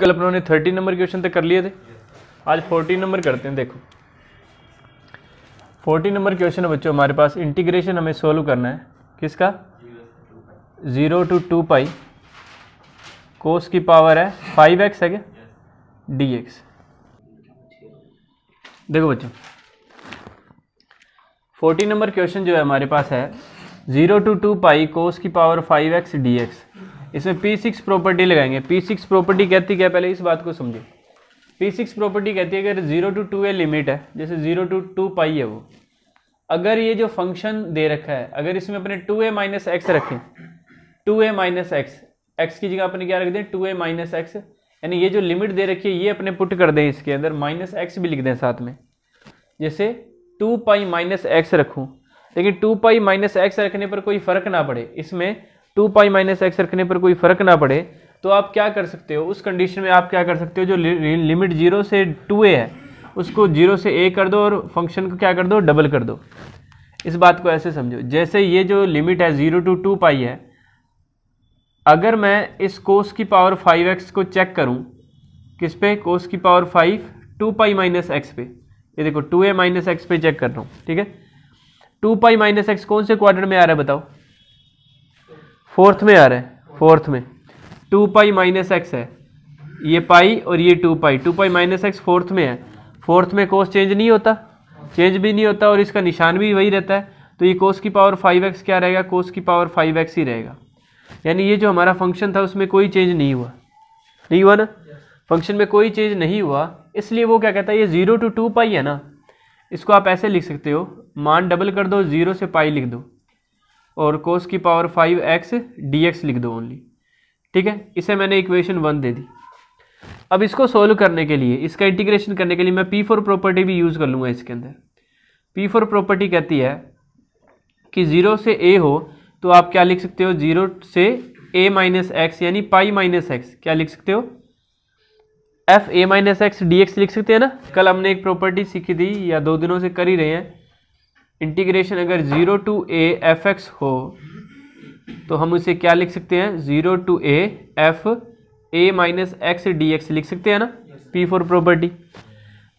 कल अपनों ने थर्टी नंबर क्वेश्चन तक कर लिए थे आज फोर्टीन नंबर करते हैं देखो फोर्टी नंबर क्वेश्चन है बच्चों हमारे पास इंटीग्रेशन हमें सोल्व करना है किसका zero to two pi cos की पावर है फाइव एक्स है क्या डी एक्स देखो बच्चों फोर्टी नंबर क्वेश्चन जो है हमारे पास है zero to two pi cos की power five x d x इसमें पी सिक्स प्रॉपर्टी लगाएंगे पी सिक्स प्रॉपर्टी कहती क्या पहले इस बात को समझो पी सिक्स प्रॉपर्टी कहती है अगर zero to two a limit है जैसे जीरो टू टू पाई है वो अगर ये जो फंक्शन दे रखा है अगर इसमें अपने टू ए माइनस एक्स रखें two a minus x x की जगह अपने क्या रख दें टू ए माइनस एक्स यानी ये जो लिमिट दे रखी है ये अपने पुट कर दें इसके अंदर माइनस एक्स भी लिख दें साथ में जैसे टू पाई माइनस एक्स रखूँ लेकिन टू पाई माइनस एक्स रखने पर कोई फर्क ना पड़े इसमें टू पाई माइनस एक्स रखने पर कोई फर्क ना पड़े तो आप क्या कर सकते हो उस कंडीशन में आप क्या कर सकते हो जो लि, लिमिट जीरो से टू ए है उसको जीरो से ए कर दो और फंक्शन को क्या कर दो डबल कर दो इस बात को ऐसे समझो जैसे ये जो लिमिट है जीरो टू टू पाई है अगर मैं इस कोस की पावर फाइव एक्स को चेक करूँ किस पे कोस की power five two pi minus x पे ये देखो टू ए माइनस एक्स पे चेक कर रहा हूँ ठीक है टू पाई माइनस एक्स कौन से क्वार्टर में आ रहा है बताओ फोर्थ में आ रहा है फोर्थ में टू पाई माइनस एक्स है ये पाई और ये two pi two pi minus x fourth में है फोर्थ में कोस चेंज नहीं होता चेंज भी नहीं होता और इसका निशान भी वही रहता है तो ये कोस की पावर फाइव एक्स क्या रहेगा कोस की पावर फाइव एक्स ही रहेगा यानी ये जो हमारा फंक्शन था उसमें कोई चेंज नहीं हुआ नहीं हुआ ना फंक्शन में कोई चेंज नहीं हुआ इसलिए वो क्या कहता है ये जीरो टू टू पाई है ना इसको आप ऐसे लिख सकते हो मान डबल कर दो जीरो से पाई लिख दो और कोस की power five x d x लिख दो ओनली ठीक है इसे मैंने इक्वेशन वन दे दी अब इसको सोल्व करने के लिए इसका इंटीग्रेशन करने के लिए मैं पी फोर प्रॉपर्टी भी यूज़ कर लूँगा इसके अंदर पी फोर प्रॉपर्टी कहती है कि ज़ीरो से ए हो तो आप क्या लिख सकते हो ज़ीरो से ए माइनस एक्स यानी पाई माइनस एक्स क्या लिख सकते हो f a minus x d x लिख सकते हैं ना कल हमने एक प्रॉपर्टी सीखी थी या दो दिनों से कर ही रहे हैं इंटीग्रेशन अगर zero to a f x हो तो हम उसे क्या लिख सकते हैं zero to a f a minus x d x लिख सकते हैं ना पी फोर प्रॉपर्टी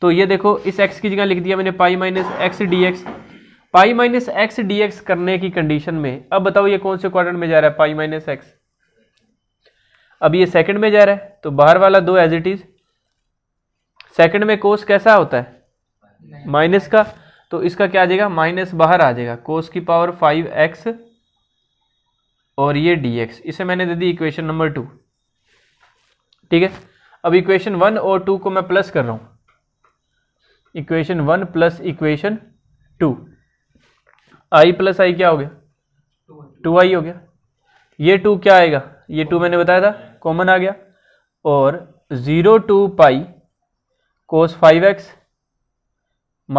तो ये देखो इस एक्स की जगह लिख दिया मैंने pi minus x d x pi minus x d x करने की कंडीशन में अब बताओ ये कौन से क्वाड्रेंट में जा रहा है पाई माइनस एक्स अब ये सेकंड में जा रहा है तो बाहर वाला दो एज इट इज सेकंड में कोस कैसा होता है माइनस का तो इसका क्या आ जाएगा माइनस बाहर आ जाएगा कोस की पावर फाइव एक्स और ये डी एक्स इसे मैंने दे दी इक्वेशन नंबर टू ठीक है अब इक्वेशन वन और टू को मैं प्लस कर रहा हूं equation one plus equation two I plus I क्या हो गया टू आई हो गया ये टू क्या आएगा ये टू मैंने बताया था कॉमन आ गया और zero to pi cos five x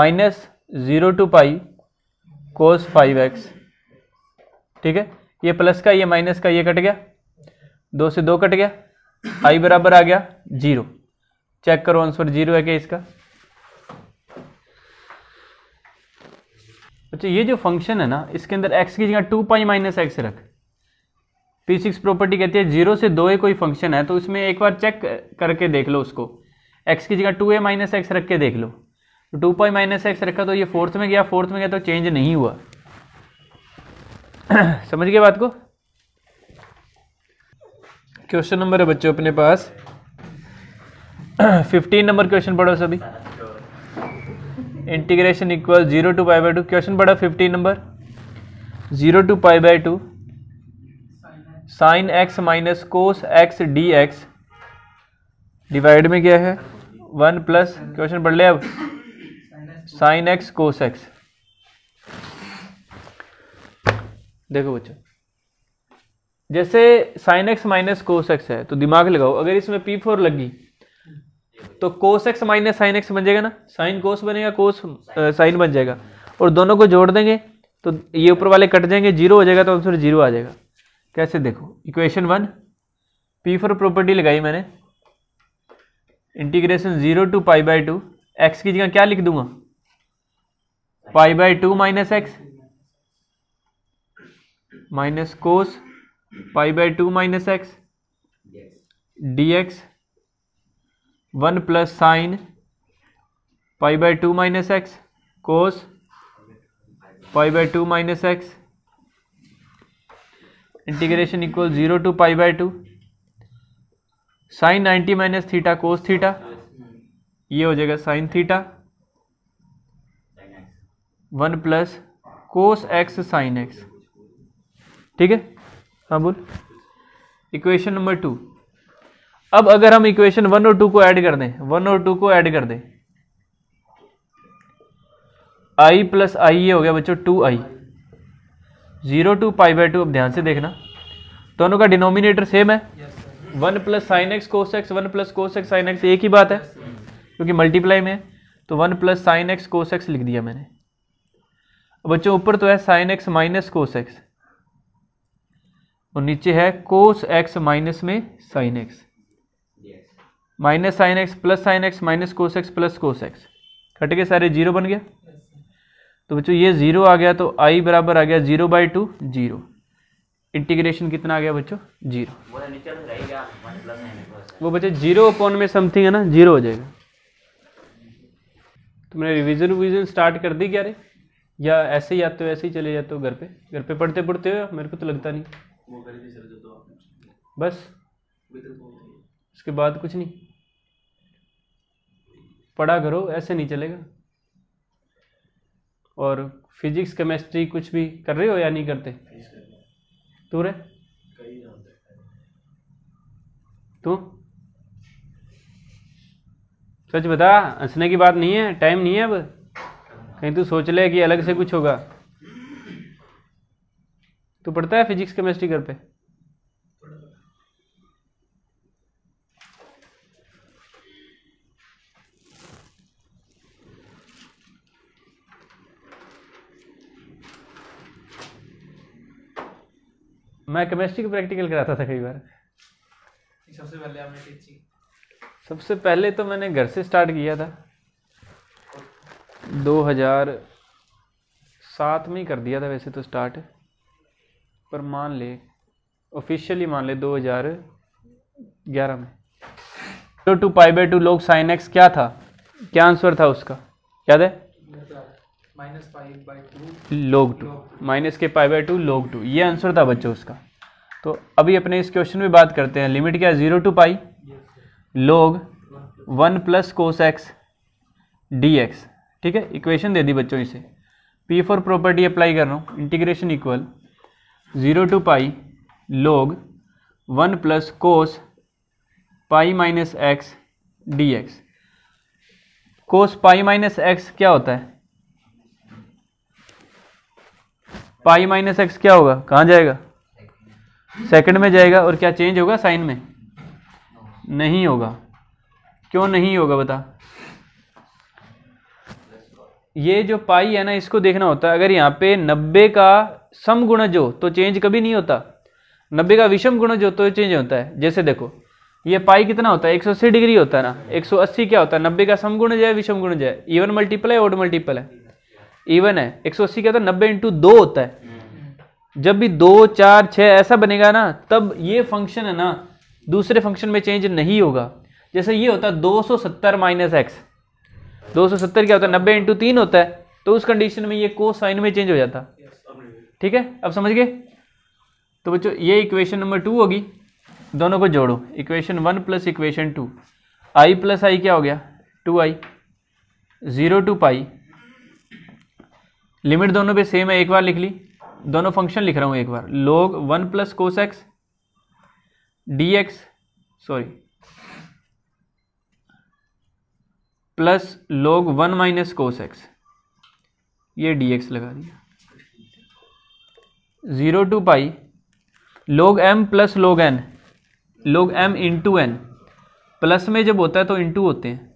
minus zero to pi cos five x ठीक है ये प्लस का ये माइनस का ये कट गया दो से दो कट गया आई बराबर आ गया जीरो चेक करो आंसर जीरो है क्या इसका अच्छा ये जो फंक्शन है ना इसके अंदर एक्स की जगह टू पाई माइनस एक्स रख पी सिक्स प्रॉपर्टी कहती है जीरो से दो ए कोई फंक्शन है तो उसमें एक बार चेक करके देख लो उसको एक्स की जगह टू ए माइनस एक्स रख के देख लो टू पाई माइनस एक्स रखा तो ये फोर्थ में गया फोर्थ में गया तो चेंज नहीं हुआ समझ गए बात को क्वेश्चन नंबर है बच्चों अपने पास फिफ्टीन नंबर क्वेश्चन पढ़ो सभी integration equal zero to pi by two question पढ़ा fifteen number zero to pi by two sine x minus cos x d x divide में क्या है वन प्लस क्वेश्चन पढ़ ले अब साइन एक्स कोस एक्स देखो बच्चों जैसे sine x minus cos x है तो दिमाग लगाओ अगर इसमें पी फोर लगी तो cos x minus sine x बन जाएगा ना साइन कोस बनेगा कोस साइन बन जाएगा और दोनों को जोड़ देंगे तो ये ऊपर वाले कट जाएंगे जीरो हो जाएगा तो आंसर जीरो आ जाएगा कैसे देखो equation one P four property लगाई मैंने integration zero to pi by two x की जगह क्या लिख दूंगा pi by two minus x minus cos pi by two minus x d x one plus sine pi by two minus x cos pi by two minus x integration equal zero to pi by two sine ninety minus theta cos theta ये हो जाएगा sine theta one plus cos x sine x ठीक है हाँ बोल equation number two अब अगर हम इक्वेशन वन और टू को ऐड कर दें वन और टू को ऐड कर दें आई प्लस आई ये हो गया बच्चों two I zero to pi by two अब ध्यान से देखना दोनों का डिनोमिनेटर सेम है one plus sine x cos x one plus cos x sine x एक ही बात है क्योंकि मल्टीप्लाई में है तो one plus sine x cos x लिख दिया मैंने बच्चों ऊपर तो है sine x minus cos x और नीचे है कोस एक्स माइनस में sine x minus sine x plus sine x minus cos x plus cos x cut के सारे जीरो बन गया तो बच्चों ये जीरो आ गया तो आई बराबर आ गया zero by two zero integration कितना आ गया बच्चों जीरो वो बच्चे जीरो अपॉन में समथिंग है ना जीरो हो जाएगा तुमने रिविजन विविजन स्टार्ट कर दी क्या रे या ऐसे ही आते हो ऐसे ही चले जाते हो घर पे घर पे पढ़ते पढ़ते हो मेरे को तो लगता नहीं बस तो उसके बाद कुछ नहीं पढ़ा करो ऐसे नहीं चलेगा और फिजिक्स केमिस्ट्री कुछ भी कर रहे हो या नहीं करते तू रे तू सच बता हंसने की बात नहीं है टाइम नहीं है अब कहीं तू सोच ले कि अलग से कुछ होगा तू पढ़ता है फिजिक्स केमिस्ट्री घर पे मैं केमिस्ट्री को प्रैक्टिकल कराता था कई बार सबसे पहले आपने सबसे पहले तो मैंने घर से स्टार्ट किया था 2007 में ही कर दिया था वैसे तो स्टार्ट पर मान ले ऑफिशियली मान ले 2011 में तो two pi by two log sine x क्या था क्या आंसर था उसका याद है लोग टू माइनस के pi by two log two ये आंसर था बच्चों उसका तो अभी अपने इस क्वेश्चन में बात करते हैं लिमिट क्या है zero to pi log one plus cos x d x ठीक है इक्वेशन दे दी बच्चों इसे पी फोर प्रॉपर्टी अप्लाई कर रहा हूँ integration equal zero to pi log one plus cos pi minus x d x cos pi minus x क्या होता है पाई माइनस एक्स क्या होगा कहाँ जाएगा सेकंड में जाएगा और क्या चेंज होगा साइन में नहीं होगा क्यों नहीं होगा बता ये जो पाई है ना इसको देखना होता है अगर यहाँ पे नब्बे का सम गुण जो तो चेंज कभी नहीं होता नब्बे का विषम गुण जो तो चेंज होता है जैसे देखो ये पाई कितना होता है 180 डिग्री होता है ना 180 क्या होता है नब्बे का सम गुण है विषम गुण है इवन मल्टीपल है ओड मल्टीपल है इवन है 180 क्या होता है नब्बे इंटू दो होता है जब भी दो चार छः ऐसा बनेगा ना तब ये फंक्शन है ना दूसरे फंक्शन में चेंज नहीं होगा जैसे ये होता है दो सौ सत्तर माइनस एक्स 270 क्या होता है नब्बे इंटू तीन होता है तो उस कंडीशन में ये को साइन में चेंज हो जाता ठीक है अब समझ गए तो बच्चों ये इक्वेशन नंबर टू होगी दोनों को जोड़ो equation one plus equation two I plus I क्या हो गया two I zero to pi limit दोनों पे सेम है एक बार लिख ली दोनों फंक्शन लिख रहा हूँ एक बार log one plus cos x d x sorry plus log one minus cos x ये डी एक्स लगा दिया zero to pi log m plus log n log m into n plus में जब होता है तो इंटू होते हैं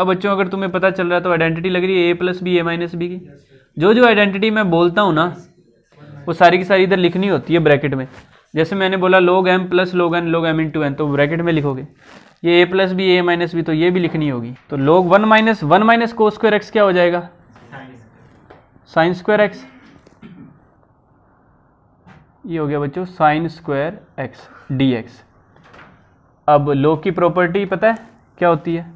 अब बच्चों अगर तुम्हें पता चल रहा है तो आइडेंटिटी लग रही है a plus b a minus b की जो जो आइडेंटिटी मैं बोलता हूँ ना वो सारी की सारी इधर लिखनी होती है ब्रैकेट में जैसे मैंने बोला log m plus log n log m into n तो ब्रैकेट में लिखोगे ये a plus b a minus b तो ये भी लिखनी होगी तो log one minus one minus cos square x क्या हो जाएगा साइन स्क्वायर एक्स ये हो गया बच्चों sine square x d x अब लोग की प्रॉपर्टी पता है क्या होती है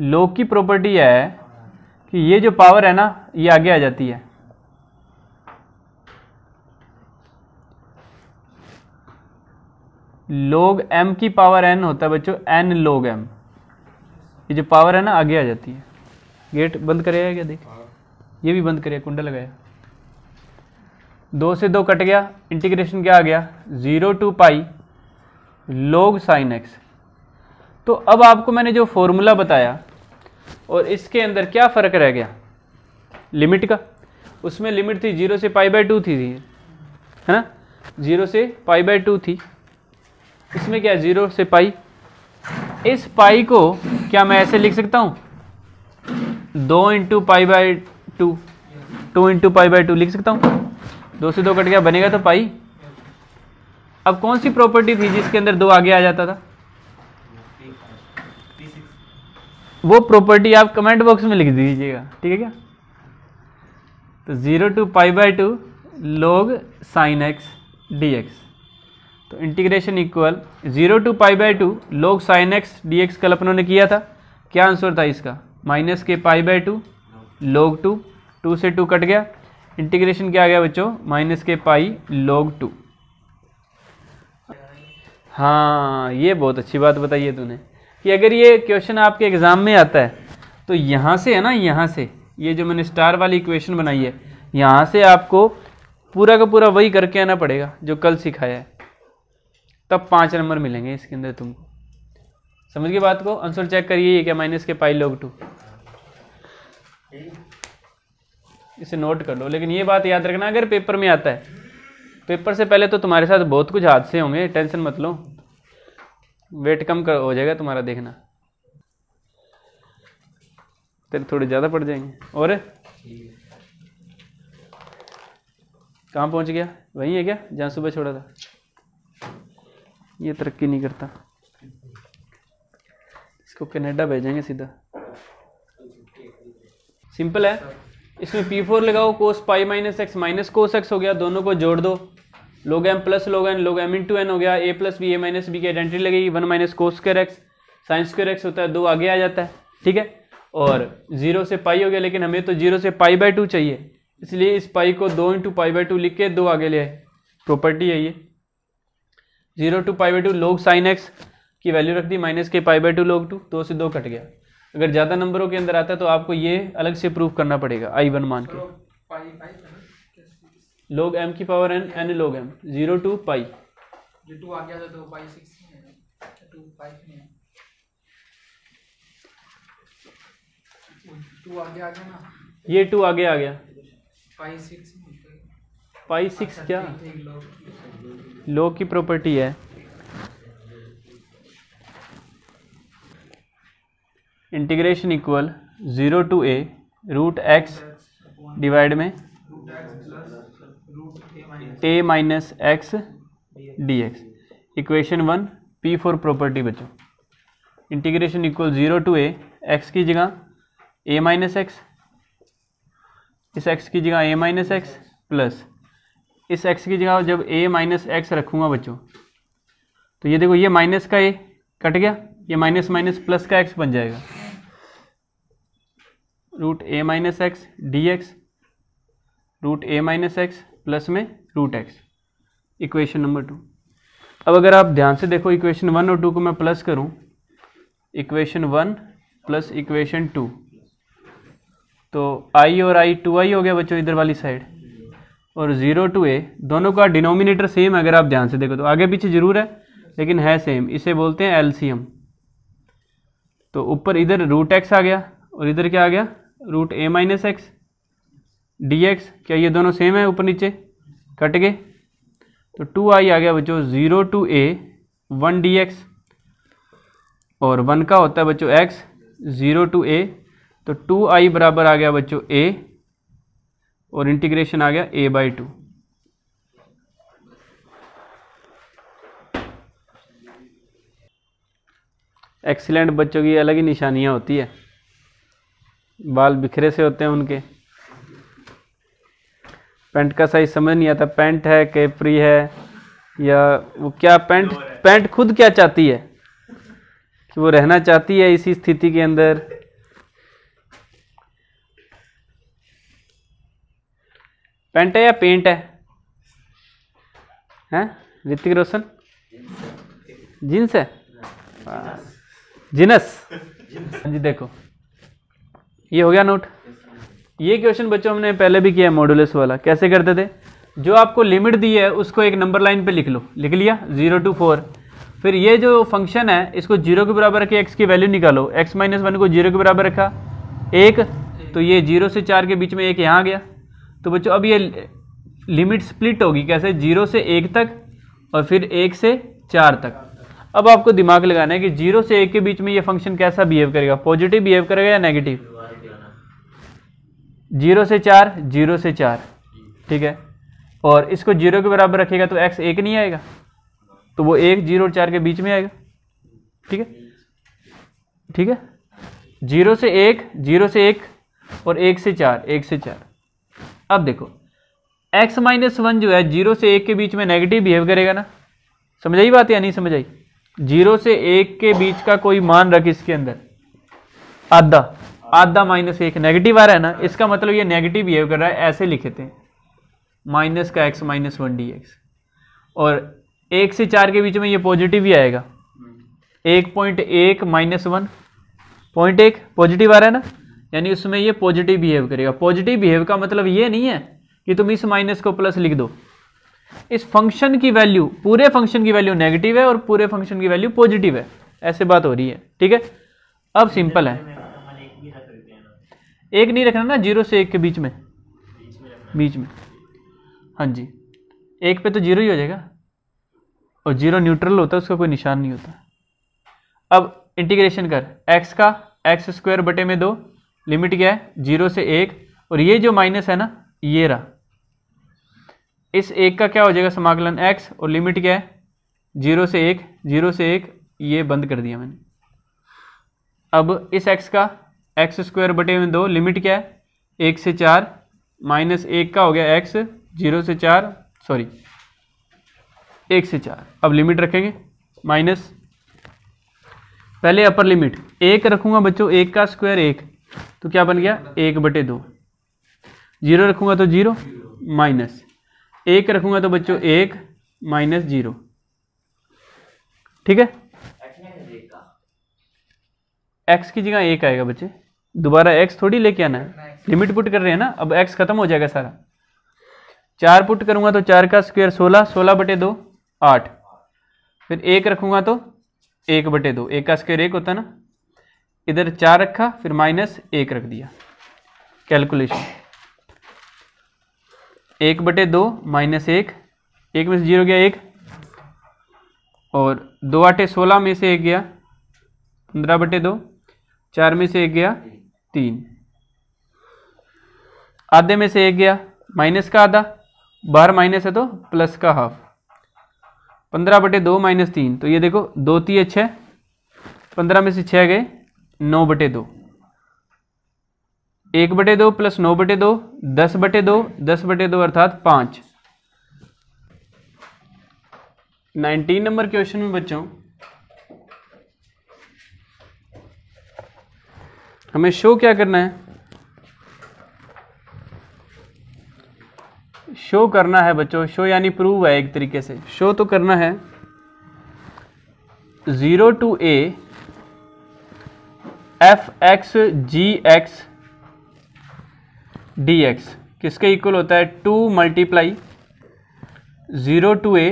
लोग की प्रॉपर्टी है कि ये जो पावर है ना ये आगे आ जाती है लोग एम की पावर एन होता है बच्चों एन लोग एम ये जो पावर है ना आगे आ जाती है गेट बंद करेगा क्या देख ये भी बंद करिए कुंडा लगाया दो से दो कट गया इंटीग्रेशन क्या आ गया जीरो टू पाई लोग साइन एक्स तो अब आपको मैंने जो फॉर्मूला बताया और इसके अंदर क्या फ़र्क रह गया लिमिट का उसमें लिमिट थी जीरो से पाई बाय टू थी है ना जीरो से पाई बाय टू थी इसमें क्या है जीरो से पाई इस पाई को क्या मैं ऐसे लिख सकता हूं दो into pi by two two into pi by two लिख सकता हूँ दो से दो कट गया बनेगा तो पाई अब कौन सी प्रॉपर्टी थी जिसके अंदर दो आगे आ जाता था वो प्रॉपर्टी आप कमेंट बॉक्स में लिख दीजिएगा ठीक है क्या तो zero to pi by two log sine x d x तो integration equal zero to pi by two log sine x d x कल अपनों ने किया था क्या आंसर था इसका माइनस के pi by two log two two से टू कट गया इंटीग्रेशन क्या आ गया बच्चों माइनस के पाई लोग टू हाँ ये बहुत अच्छी बात बताई है तूने कि अगर ये क्वेश्चन आपके एग्ज़ाम में आता है तो यहाँ से है ना यहाँ से ये जो मैंने स्टार वाली इक्वेशन बनाई है यहाँ से आपको पूरा का पूरा वही करके आना पड़ेगा जो कल सिखाया है तब पाँच नंबर मिलेंगे इसके अंदर तुमको समझ गए बात को आंसर चेक करिए ये क्या माइनस के पाई लोग टू इसे नोट कर लो लेकिन ये बात याद रखना अगर पेपर में आता है पेपर से पहले तो तुम्हारे साथ बहुत कुछ हादसे होंगे टेंशन मत लो वेट कम कर हो जाएगा तुम्हारा देखना तेरे थोड़े ज़्यादा पड़ जाएंगे और कहाँ पहुँच गया वहीं है क्या जहाँ सुबह छोड़ा था ये तरक्की नहीं करता इसको कनाडा भेजेंगे सीधा सिंपल है इसमें पी फोर लगाओ cos pi minus x minus cos x हो गया दोनों को जोड़ दो log m plus log n log m into n हो गया a plus b a minus b की आइडेंटिटी लगेगी one minus cos square x sine square x होता है दो आगे आ जाता है ठीक है और जीरो से पाई हो गया लेकिन हमें तो जीरो से पाई बाय टू चाहिए इसलिए इस पाई को दो इंटू पाई बाय टू लिख के दो आगे ले आए प्रॉपर्टी है ये zero to pi by two log sine x की वैल्यू रख दी माइनस के pi by two log two दो तो से दो कट गया अगर ज़्यादा नंबरों के अंदर आता है तो आपको ये अलग से प्रूव करना पड़ेगा आई वन मान के लोग एम की power n n log m zero to pi ये टू तो आगे आ गया पाई अच्छा, सिक्स क्या लो की प्रॉपर्टी है integration equal zero to a root x divide में a minus x d x equation one P four property बचो integration equal zero to a x की जगह ए माइनस एक्स इस एक्स की जगह ए माइनस एक्स प्लस इस x की जगह जब ए माइनस एक्स रखूँगा बच्चों तो ये देखो ये माइनस का ए कट गया ये माइनस माइनस प्लस का एक्स बन जाएगा root a minus x d x root a minus x plus में root x equation number two अब अगर आप ध्यान से देखो इक्वेशन वन और टू को मैं प्लस करूं equation one plus equation two तो आई और आई टू आई हो गया बच्चों इधर वाली साइड और ज़ीरो टू ए दोनों का डिनोमिनेटर सेम अगर आप ध्यान से देखो तो आगे पीछे ज़रूर है लेकिन है सेम इसे बोलते हैं एलसीएम तो ऊपर इधर रूट एक्स आ गया और इधर क्या आ गया root a minus x d x क्या ये दोनों सेम है ऊपर नीचे कट गए तो टू आई आ गया बच्चों zero to a one d x और वन का होता है बच्चों एक्स ज़ीरो टू ए तो टू आई बराबर आ गया बच्चों ए और इंटीग्रेशन आ गया ए बाई टू एक्सीलेंट बच्चों की अलग ही निशानियां होती है बाल बिखरे से होते हैं उनके पैंट का साइज समझ नहीं आता पैंट है कैप्री है या वो क्या पैंट पैंट खुद क्या चाहती है कि वो रहना चाहती है इसी स्थिति के अंदर पेंट है या पेंट है हैं ऋतिक रोशन जींस है जीनस हाँ जी देखो ये हो गया नोट ये क्वेश्चन बच्चों हमने पहले भी किया है मॉडुलस वाला कैसे करते थे जो आपको लिमिट दी है उसको एक नंबर लाइन पे लिख लो लिख लिया जीरो टू फोर फिर ये जो फंक्शन है इसको जीरो के बराबर रखे एक्स की वैल्यू निकालो एक्स माइनस वन को जीरो के बराबर रखा एक तो ये जीरो से चार के बीच में एक यहाँ आ गया तो बच्चों अब ये लिमिट स्प्लिट होगी कैसे जीरो से एक तक और फिर एक से चार तक अब आपको दिमाग लगाना है कि जीरो से एक के बीच में ये फंक्शन कैसा बिहेव करेगा पॉजिटिव बिहेव करेगा या नेगेटिव जीरो से चार जीरो से चार ठीक है और इसको जीरो के बराबर रखेगा तो एक्स एक नहीं आएगा तो वो एक जीरो और चार के बीच में आएगा ठीक है ठीक है जीरो से एक जीरो से एक और एक से चार एक से चार अब देखो एक्स माइनस वन जो है जीरो से एक के बीच में नेगेटिव बिहेव करेगा ना समझ आई बात या नहीं समझ आई जीरो से एक के बीच का कोई मान रख इसके अंदर आधा आधा माइनस एक नेगेटिव आ रहा है ना इसका मतलब ये नेगेटिव बिहेव कर रहा है ऐसे लिखते हैं माइनस का x minus one d x और एक से चार के बीच में ये पॉजिटिव ही आएगा एक पॉइंट एक माइनस वन पॉइंट एक पॉजिटिव आ रहा है ना यानी उसमें ये पॉजिटिव बिहेव करेगा पॉजिटिव बिहेव का मतलब ये नहीं है कि तुम इस माइनस को प्लस लिख दो इस फंक्शन की वैल्यू पूरे फंक्शन की वैल्यू नेगेटिव है और पूरे फंक्शन की वैल्यू पॉजिटिव है ऐसे बात हो रही है ठीक है अब सिंपल है एक नहीं रखना ना जीरो से एक के बीच में बीच में हाँ जी एक पे तो जीरो ही हो जाएगा और जीरो न्यूट्रल होता है उसका कोई निशान नहीं होता अब इंटीग्रेशन कर एक्स का एक्स स्क्वायर बटे में दो लिमिट क्या है जीरो से एक और ये जो माइनस है ना ये रहा इस एक का क्या हो जाएगा समाकलन एक्स और लिमिट क्या है जीरो से एक जीरो से एक ये बंद कर दिया मैंने अब इस एक्स का एक्स स्क्वायर बटे में दो लिमिट क्या है एक से चार माइनस एक का हो गया एक्स जीरो से चार सॉरी एक से चार अब लिमिट रखेंगे माइनस पहले अपर लिमिट एक रखूंगा बच्चों एक का स्क्वायर एक तो क्या बन गया एक बटे दो जीरो रखूंगा तो जीरो माइनस एक रखूंगा तो बच्चों एक माइनस जीरो ठीक है एक्स की जगह एक आएगा बच्चे दोबारा एक्स थोड़ी लेके आना है लिमिट पुट कर रहे हैं ना अब एक्स खत्म हो जाएगा सारा चार पुट करूंगा तो चार का स्क्वायर सोलह सोलह बटे दो आठ फिर एक रखूंगा तो एक बटे दो एक का स्क्वायर एक होता है ना इधर चार रखा फिर माइनस एक रख दिया कैलकुलेशन एक बटे दो माइनस एक एक में से जीरो गया एक और दो आटे सोलह में से एक गया पंद्रह बटे दो चार में से एक गया तीन आधे में से एक गया माइनस का आधा बाहर माइनस है तो प्लस का हाफ पंद्रह बटे दो माइनस तीन तो ये देखो दो तीय छः पंद्रह में से छः गए नौ बटे दो एक बटे दो प्लस नौ बटे दो दस बटे दो दस बटे दो अर्थात पांच नाइनटीन नंबर क्वेश्चन में बच्चों हमें शो क्या करना है शो करना है बच्चों शो यानी प्रूव है एक तरीके से शो तो करना है zero to a f x g x d x किसके इक्वल होता है two multiply zero to a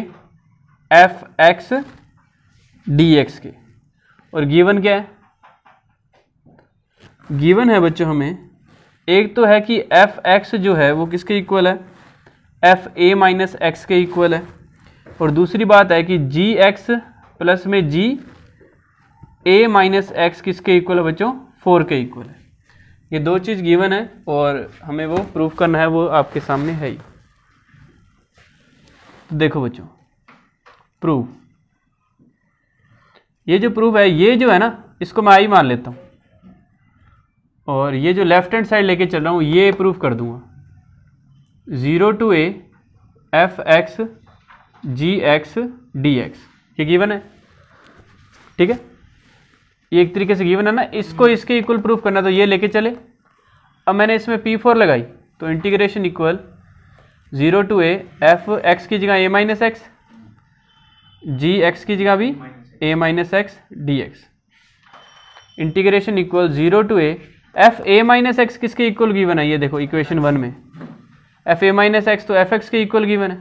f x d x के और गिवन क्या है गिवन है बच्चों हमें एक तो है कि एफ एक्स जो है वो किसके इक्वल है एफ ए माइनस एक्स के इक्वल है और दूसरी बात है कि जी एक्स प्लस में जी ए माइनस एक्स किसके इक्वल है बच्चों फोर के इक्वल है ये दो चीज़ गिवन है और हमें वो प्रूफ करना है वो आपके सामने है ही तो देखो बच्चों प्रूफ ये जो प्रूफ है ये जो है ना इसको मैं आई मान लेता हूँ और ये जो लेफ्ट हैंड साइड लेके चल रहा हूँ ये प्रूफ कर दूंगा zero to a f x g x d x ये गिवन है ठीक है ये एक तरीके से गिवन है ना इसको हम्म। इसके इक्वल प्रूफ करना तो ये लेके चले अब मैंने इसमें पी फोर लगाई तो integration equal zero to a f x की जगह a minus x g x की जगह भी a minus x d x integration equal zero to a f a minus x किसके इक्वल गिवन है ये देखो इक्वेशन वन में एफ ए माइनस एक्स तो एफ एक्स के इक्वल गिवन है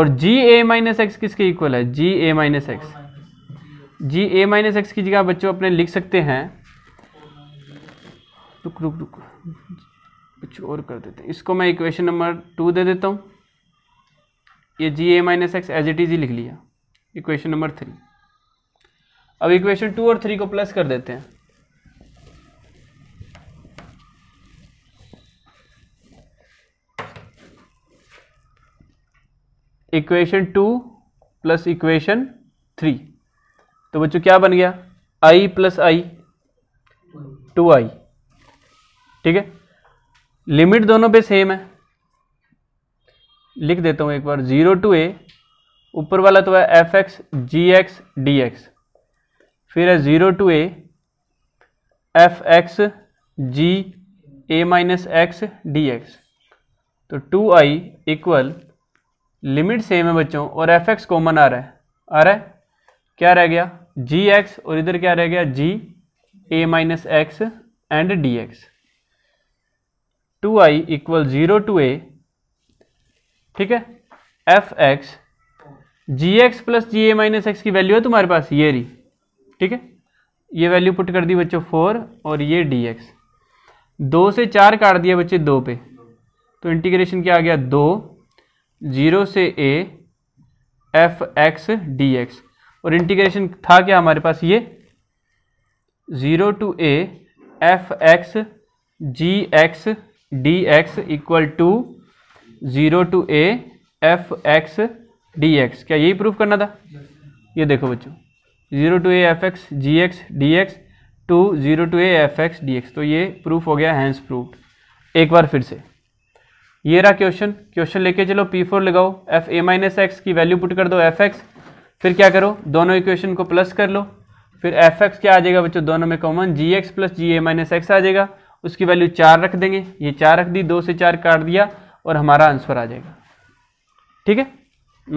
और जी ए माइनस एक्स किसके इक्वल है g a minus x g a minus x की जगह बच्चों अपने लिख सकते हैं रुक रुक रुक कुछ और कर देते हैं इसको मैं इक्वेशन नंबर टू दे देता हूँ ये g a minus x as it is ही लिख लिया इक्वेशन नंबर थ्री अब इक्वेशन टू और थ्री को प्लस कर देते हैं equation two plus equation three तो बच्चों क्या बन गया आई प्लस आई टू आई ठीक है लिमिट दोनों पे सेम है लिख देता हूँ एक बार जीरो टू ए ऊपर वाला तो है f x g x d x फिर है zero to a f x g a minus x d x तो two I equal limit same है बच्चों और एफ एक्स कॉमन आ रहा है आ रहा है क्या रह गया जी एक्स और इधर क्या रह गया g a minus x and d x two I equal zero to a ठीक है f x g x plus g a minus x की वैल्यू है तुम्हारे पास ये रही ठीक है ये वैल्यू पुट कर दी बच्चों फोर और ये डी एक्स दो से चार काट दिया बच्चे दो पे तो इंटीग्रेशन क्या आ गया दो जीरो से a f x d x और इंटीग्रेशन था क्या हमारे पास ये zero to a f x g x d x equal to zero to a f x d x क्या यही प्रूफ करना था ये देखो बच्चों zero to a f x g x d x two zero to a f x d x तो ये proof हो गया हैंस प्रूफ एक बार फिर से ये रहा क्वेश्चन क्वेश्चन लेके चलो पी फोर लगाओ एफ ए माइनस एक्स की वैल्यू पुट कर दो एफ एक्स फिर क्या करो दोनों इक्वेशन को प्लस कर लो फिर एफ एक्स क्या आ जाएगा बच्चों दोनों में common g x plus g a minus x आ जाएगा उसकी वैल्यू चार रख देंगे ये चार रख दी दो से चार काट दिया और हमारा आंसर आ जाएगा ठीक है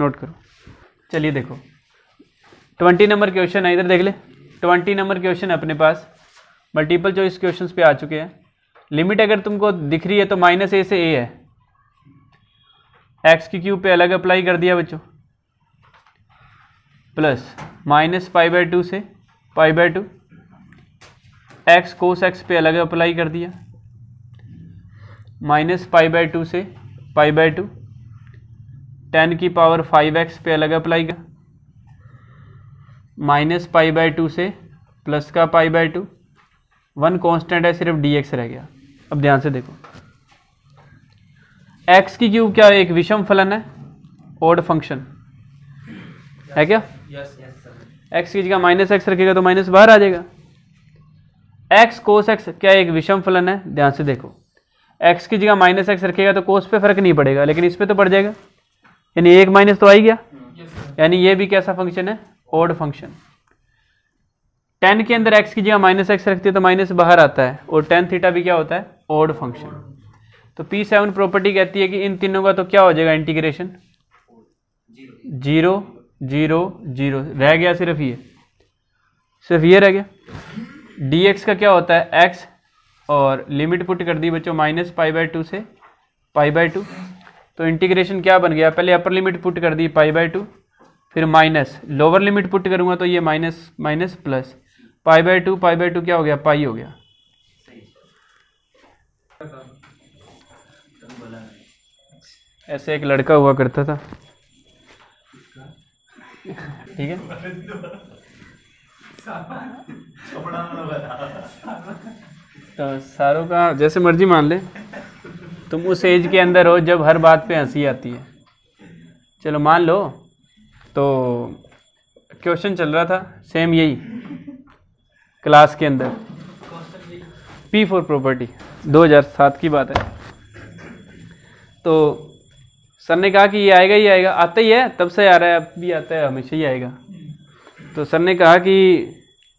नोट करो चलिए देखो ट्वेंटी नंबर क्वेश्चन है इधर देख ले ट्वेंटी नंबर क्वेश्चन अपने पास मल्टीपल चॉइस क्वेश्चन पे आ चुके हैं लिमिट अगर तुमको दिख रही है तो माइनस ए से ए है एक्स की क्यूब पे अलग अप्लाई कर दिया बच्चों plus minus pi by two से pi by two x cos x पे अलग अप्लाई कर दिया माइनस पाई बाई टू से पाई बाई टू टेन की पावर फाइव एक्स पे अलग अप्लाई कर माइनस पाई बाई टू से प्लस का pi by two one constant है सिर्फ डी एक्स रह गया अब ध्यान से देखो एक्स की क्यूब क्या एक विषम फलन है ओड फंक्शन है क्या एक्स की जगह माइनस एक्स रखेगा तो माइनस बाहर आ जाएगा एक्स कोस एक्स क्या एक विषम फलन है ध्यान से देखो एक्स की जगह माइनस एक्स रखेगा तो कोस पे फर्क नहीं पड़ेगा लेकिन इस पर तो पड़ जाएगा यानी एक माइनस तो आ गया गया यानी ये भी कैसा फंक्शन है ओड फंक्शन टेन के अंदर एक्स की जगह माइनस एक्स रखती है तो माइनस बाहर आता है और टेन थीटा भी क्या होता है ओड फंक्शन तो पी सेवन प्रॉपर्टी कहती है कि इन तीनों का तो क्या हो जाएगा इंटीग्रेशन जीरो जीरो जीरो रह गया सिर्फ ये सिर्फ ये रह गया डी एक्स का क्या होता है एक्स और लिमिट पुट कर दी बच्चों माइनस पाई बाई टू से पाई बाई टू तो इंटीग्रेशन क्या बन गया पहले अपर लिमिट पुट कर दी पाई बाई टू फिर माइनस लोअर लिमिट पुट करूँगा तो ये minus minus plus pi by two pi by two क्या हो गया पाई हो गया ऐसे एक लड़का हुआ करता था ठीक है तो सारों का जैसे मर्जी मान ले तुम उस एज के अंदर हो जब हर बात पे हंसी आती है चलो मान लो तो क्वेश्चन चल रहा था सेम यही क्लास के अंदर पी फॉर प्रॉपर्टी 2007 की बात है तो सर ने कहा कि ये आएगा ही आएगा आता ही है तब से आ रहा है अब भी आता है हमेशा ही आएगा तो सर ने कहा कि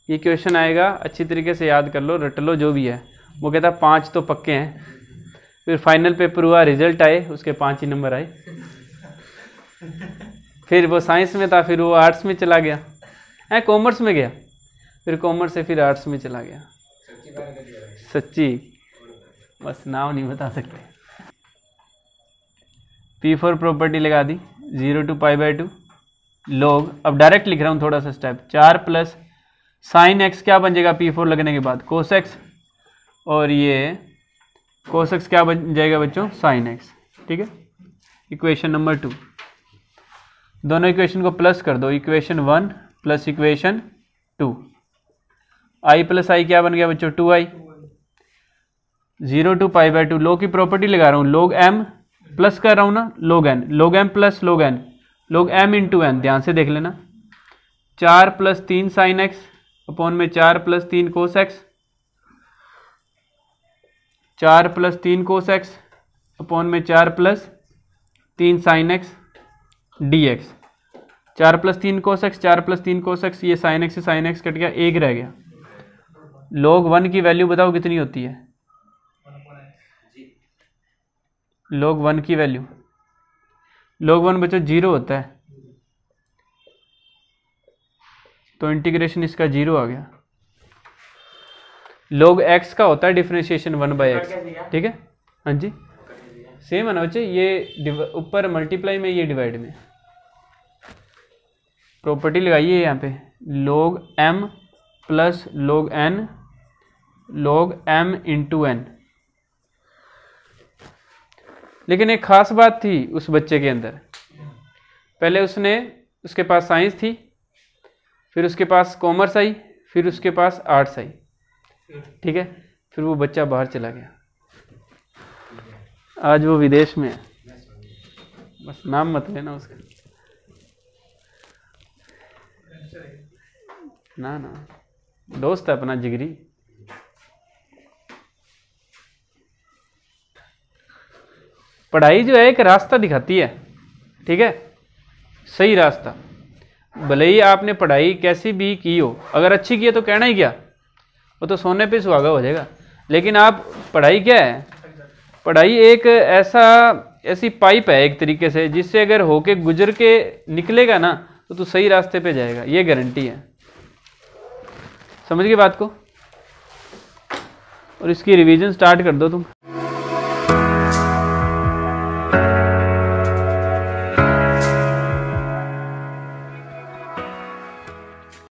ये क्वेश्चन आएगा अच्छी तरीके से याद कर लो रट लो जो भी है वो कहता पाँच तो पक्के हैं फिर फाइनल पेपर हुआ रिजल्ट आए उसके पाँच ही नंबर आए फिर वो साइंस में था फिर वो आर्ट्स में चला गया है कॉमर्स में गया फिर कॉमर्स से फिर आर्ट्स में चला गया सच्ची बस नाम नहीं बता सकते पी फोर प्रॉपर्टी लगा दी zero to pi by two log अब डायरेक्ट लिख रहा हूँ थोड़ा सा स्टेप चार प्लस साइन एक्स क्या बन जाएगा पी फोर लगने के बाद कोस एक्स और ये कोस एक्स क्या बन जाएगा बच्चों साइन एक्स ठीक है इक्वेशन नंबर टू दोनों इक्वेशन को प्लस कर दो equation one plus equation two I plus I क्या बन गया बच्चों two I zero to pi by two लो की प्रॉपर्टी लगा रहा हूँ लोग एम प्लस कर रहा हूँ ना log n log m plus log n log m into n ध्यान से देख लेना चार प्लस तीन साइन एक्स अपॉन में चार प्लस तीन कोस एक्स चार प्लस तीन कोस एक्स अपॉन में चार प्लस तीन साइन एक्स डी एक्स चार प्लस तीन कोस एक्स चार प्लस तीन कोस एक्स ये साइन एक्स से साइन एक्स कट गया एक रह गया लोग वन की वैल्यू बताओ कितनी होती है लोग वन की वैल्यू लोग वन बच्चों जीरो होता है तो इंटीग्रेशन इसका जीरो आ गया लोग एक्स का होता है डिफ्रेंशिएशन वन बाई एक्स ठीक है हाँ जी सेम है ना बच्चे ये ऊपर मल्टीप्लाई में ये डिवाइड में प्रॉपर्टी लगाइए यहाँ पे log m plus log n log m into n लेकिन एक ख़ास बात थी उस बच्चे के अंदर पहले उसने उसके पास साइंस थी फिर उसके पास कॉमर्स आई फिर उसके पास आर्ट्स आई ठीक है फिर वो बच्चा बाहर चला गया आज वो विदेश में है बस नाम मत लेना उसका ना ना दोस्त है अपना जिगरी पढ़ाई जो है एक रास्ता दिखाती है ठीक है सही रास्ता भले ही आपने पढ़ाई कैसी भी की हो अगर अच्छी की है तो कहना ही क्या वो तो सोने पे सुहागा हो जाएगा लेकिन आप पढ़ाई क्या है पढ़ाई एक ऐसा ऐसी पाइप है एक तरीके से जिससे अगर होके गुजर के निकलेगा ना तो तू सही रास्ते पे जाएगा ये गारंटी है समझ गए बात को और इसकी रिवीजन स्टार्ट कर दो तुम